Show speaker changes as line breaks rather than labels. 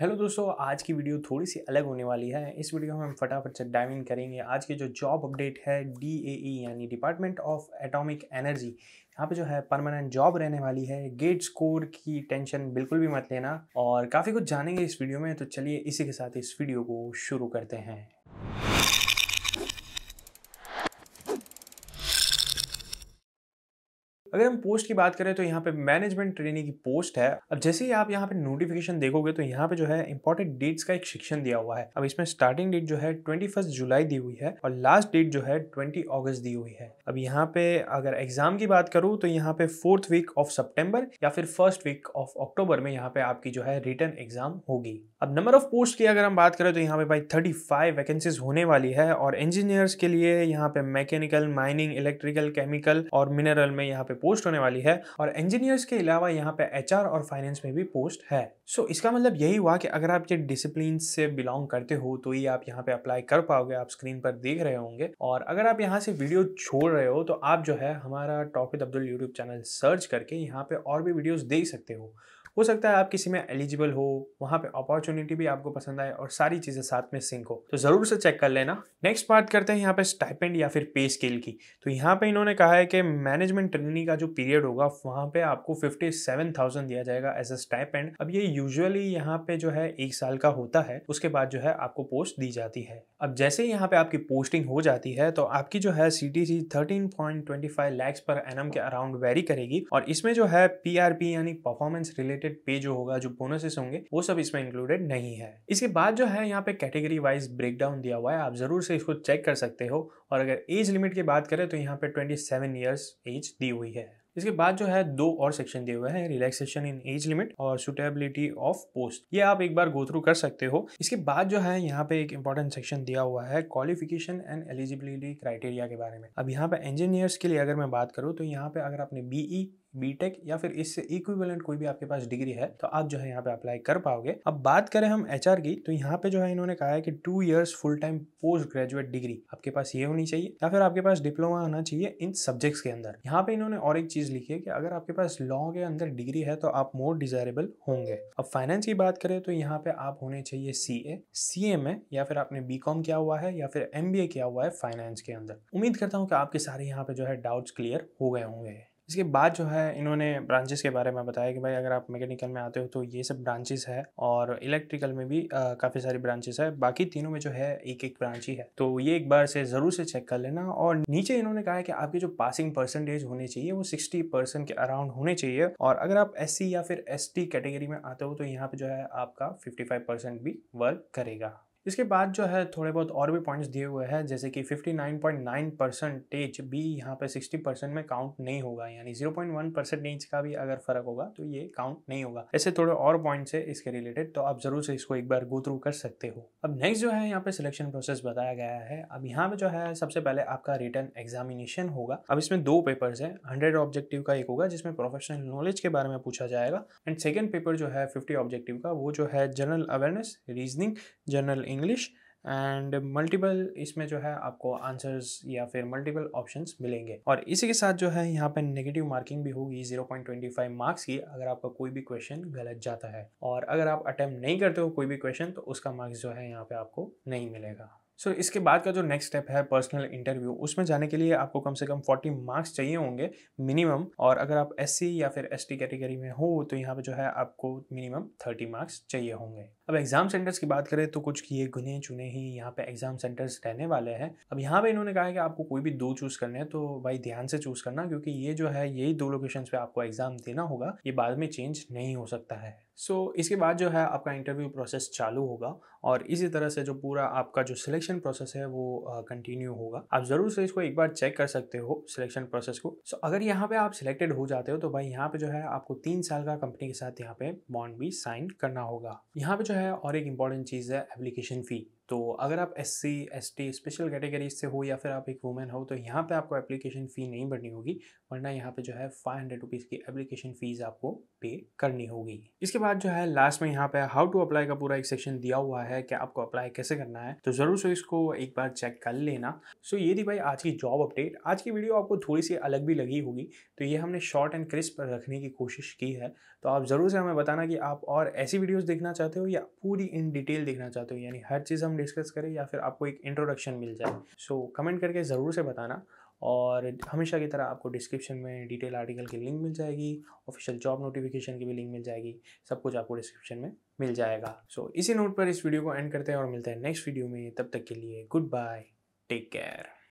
hello दोस्तों आज की वीडियो थोड़ी सी अलग होने वाली है इस वीडियो में हम फटाफट से डाइविंग करेंगे आज के जो जॉब अपडेट है डी e, यानी डिपार्टमेंट ऑफ एटॉमिक एनर्जी यहाँ पे जो है परमानेंट जॉब रहने वाली है गेट स्कोर की टेंशन बिल्कुल भी मत लेना और काफ़ी कुछ जानेंगे इस वीडियो में तो चलिए इसी के साथ इस वीडियो को शुरू करते हैं अगर हम पोस्ट की बात करें तो यहाँ पे मैनेजमेंट ट्रेनिंग की पोस्ट है अब जैसे ही आप यहाँ पे नोटिफिकेशन देखोगे तो यहाँ पे जो है इंपॉर्टेंट डेट्स का एक शिक्षण दिया हुआ है अब इसमें स्टार्टिंग डेट जो है ट्वेंटी जुलाई दी हुई है और लास्ट डेट जो है ट्वेंटी अगस्त दी हुई है अब यहाँ पे अगर एग्ज़ाम की बात करूँ तो यहाँ पे फोर्थ वीक ऑफ सितंबर या फिर फर्स्ट वीक ऑफ अक्टूबर में यहाँ पे आपकी जो है रिटर्न एग्ज़ाम होगी अब नंबर ऑफ पोस्ट की अगर हम बात करें तो यहाँ पे भाई थर्टी फाइव वैकेंसीज होने वाली है और इंजीनियर्स के लिए यहाँ पे मैकेनिकल माइनिंग इलेक्ट्रिकल केमिकल और मिनरल में यहाँ पे पोस्ट होने वाली है और इंजीनियर्स के अलावा यहाँ पे एच और फाइनेंस में भी पोस्ट है सो so, इसका मतलब यही हुआ कि अगर आप ये डिसिप्लिन से बिलोंग करते हो तो ही आप यहाँ पे अप्लाई कर पाओगे आप स्क्रीन पर देख रहे होंगे और अगर आप यहाँ से वीडियो छोड़ रहे हो तो आप जो है हमारा talk with Abdul YouTube channel search करके यहाँ पे और भी वीडियोस देख सकते हो हो सकता है आप किसी में एलिजिबल हो वहाँ पे अपॉर्चुनिटी भी आपको पसंद आए और सारी चीज़ें साथ में सिंक हो तो ज़रूर से चेक कर लेना नेक्स्ट बात करते हैं यहाँ पे स्टाइपेंड या फिर पे स्केल की तो यहाँ पे इन्होंने कहा है कि मैनेजमेंट ट्रेनिंग का जो पीरियड होगा वहाँ पे आपको फिफ्टी सेवन थाउजेंड दिया जाएगा एज अ स्टाइपेंड अब ये यूजुअली यहाँ पे जो है एक साल का होता है उसके बाद जो है आपको पोस्ट दी जाती है अब जैसे ही यहाँ पे आपकी पोस्टिंग हो जाती है तो आपकी जो है C T C thirteen point twenty five lakhs पर एन के अराउंड वेरी करेगी और इसमें जो है पी आर पी यानी परफॉर्मेंस रिलेटेड रिलेटेड पे जो होगा जो बोनसेस होंगे वो सब इसमें इंक्लूडेड नहीं है इसके बाद जो है यहाँ पे कैटेगरी वाइज ब्रेकडाउन दिया हुआ है आप जरूर से इसको चेक कर सकते हो और अगर एज लिमिट की बात करें तो यहाँ पे ट्वेंटी सेवन ईयर्स एज दी हुई है इसके बाद जो है दो और सेक्शन दिए हुए हैं रिलैक्सेशन इन एज लिमिट और सुटेबिलिटी ऑफ पोस्ट ये आप एक बार गो थ्रू कर सकते हो इसके बाद जो है यहाँ पे एक इंपॉर्टेंट सेक्शन दिया हुआ है क्वालिफिकेशन एंड एलिजिबिलिटी क्राइटेरिया के बारे में अब यहाँ पे इंजीनियर्स के लिए अगर मैं बात करूँ तो यहाँ पे अगर आपने बीई बीटेक या फिर इससे इक्विवेलेंट कोई भी आपके पास डिग्री है तो आप जो है यहाँ पे अप्लाई कर पाओगे अब बात करें हम एच की तो यहाँ पे जो है इन्होंने कहा है कि two years full time post graduate degree आपके पास ये होनी चाहिए या फिर आपके पास डिप्लोमा होना चाहिए इन सब्जेक्ट्स के अंदर यहाँ पे इन्होंने और एक चीज लिखी है कि अगर आपके पास लॉ के अंदर डिग्री है तो आप मोर डिजायरेबल होंगे अब फाइनेंस की बात करें तो यहाँ पे आप होने चाहिए सी ए सी एम ए या फिर आपने बी कॉम किया हुआ है या फिर एम बी ए किया हुआ है फाइनेंस के अंदर उम्मीद करता हूँ कि आपके सारे यहाँ पे जो है डाउट्स क्लियर हो गए होंगे इसके बाद जो है इन्होंने ब्रांचेस के बारे में बताया कि भाई अगर आप मैकेनिकल में आते हो तो ये सब ब्रांचेस है और इलेक्ट्रिकल में भी काफ़ी सारी ब्रांचेस है बाकी तीनों में जो है एक एक ब्रांच ही है तो ये एक बार से ज़रूर से चेक कर लेना और नीचे इन्होंने कहा है कि आपके जो पासिंग परसेंटेज होने चाहिए वो सिक्सटी के अराउंड होने चाहिए और अगर आप एस या फिर एस कैटेगरी में आते हो तो यहाँ पर जो है आपका फिफ्टी भी वर्क करेगा इसके बाद जो है थोड़े बहुत और भी पॉइंट्स दिए हुए हैं जैसे कि 59.9 परसेंटेज भी यहाँ पे 60 परसेंट में काउंट नहीं होगा यानी 0.1 परसेंटेज का भी अगर फर्क होगा तो ये काउंट नहीं होगा ऐसे थोड़े और पॉइंट्स है इसके रिलेटेड तो आप जरूर से इसको एक बार गो थ्रू कर सकते हो अब नेक्स्ट जो है यहाँ पे सिलेक्शन प्रोसेस बताया गया है अब यहाँ पे जो है सबसे पहले आपका रिटर्न एग्जामिनेशन होगा अब इसमें दो पेपर है हंड्रेड ऑब्जेक्टिव का एक होगा जिसमें प्रोफेशनल नॉलेज के बारे में पूछा जाएगा एंड सेकेंड पेपर जो है फिफ्टी ऑब्जेक्टिव का वो जो है general awareness reasoning general English and multiple इसमें जो है आपको आंसर्स या फिर मल्टीपल ऑप्शंस मिलेंगे और इसी के साथ जो है यहाँ पर नेगेटिव मार्किंग भी होगी 0.25 मार्क्स की अगर आपका कोई भी क्वेश्चन गलत जाता है और अगर आप अटैम्प्ट नहीं करते हो कोई भी क्वेश्चन तो उसका मार्क्स जो है यहाँ पे आपको नहीं मिलेगा सो so, इसके बाद का जो नेक्स्ट स्टेप है पर्सनल इंटरव्यू उसमें जाने के लिए आपको कम से कम 40 मार्क्स चाहिए होंगे मिनिमम और अगर आप एस या फिर एस कैटेगरी में हो तो यहाँ पे जो है आपको मिनिमम 30 मार्क्स चाहिए होंगे अब एग्जाम सेंटर्स की बात करें तो कुछ ये गुने चुने ही यहाँ पे एग्जाम सेंटर्स रहने वाले हैं अब यहाँ पे इन्होंने कहा है कि आपको कोई भी दो चूज करने हैं तो भाई ध्यान से चूज करना क्योंकि ये जो है यही दो लोकेशन पे आपको एग्जाम देना होगा ये बाद में चेंज नहीं हो सकता है सो so, इसके बाद जो है आपका इंटरव्यू प्रोसेस चालू होगा और इसी तरह से जो पूरा आपका जो सिलेक्शन प्रोसेस है वो कंटिन्यू uh, होगा आप ज़रूर से इसको एक बार चेक कर सकते हो सिलेक्शन प्रोसेस को सो so, अगर यहाँ पे आप सिलेक्टेड हो जाते हो तो भाई यहाँ पे जो है आपको तीन साल का कंपनी के साथ यहाँ पे बॉन्ड भी साइन करना होगा यहाँ पे जो है और एक इम्पॉर्टेंट चीज़ है एप्लीकेशन फ़ी तो अगर आप S C S T special categories से हो या फिर आप एक वुमेन हो तो यहाँ पे आपको एप्लीकेशन फ़ी नहीं भरनी होगी वरना यहाँ पे जो है फाइव हंड्रेड रुपीज़ की एप्लीकेशन फ़ीस आपको पे करनी होगी इसके बाद जो है लास्ट में यहाँ पे हाउ टू अप्लाई का पूरा एक सेक्शन दिया हुआ है कि आपको अप्लाई कैसे करना है तो ज़रूर से इसको एक बार चेक कर लेना सो ये थी भाई आज की जॉब अपडेट आज की वीडियो आपको थोड़ी सी अलग भी लगी होगी तो ये हमने शॉर्ट एंड क्रिस्प रखने की कोशिश की है तो आप ज़रूर से हमें बताना कि आप और ऐसी वीडियोज़ देखना चाहते हो या पूरी इन डिटेल देखना चाहते हो यानी हर चीज़ हम डिस्कस करें या फिर आपको एक इंट्रोडक्शन मिल जाए सो so, कमेंट करके ज़रूर से बताना और हमेशा की तरह आपको डिस्क्रिप्शन में डिटेल आर्टिकल की लिंक मिल जाएगी ऑफिशियल जॉब नोटिफिकेशन की भी लिंक मिल जाएगी सब कुछ आपको डिस्क्रिप्शन में मिल जाएगा सो so, इसी नोट पर इस वीडियो को एंड करते हैं और मिलते हैं नेक्स्ट वीडियो में तब तक के लिए गुड बाय टेक केयर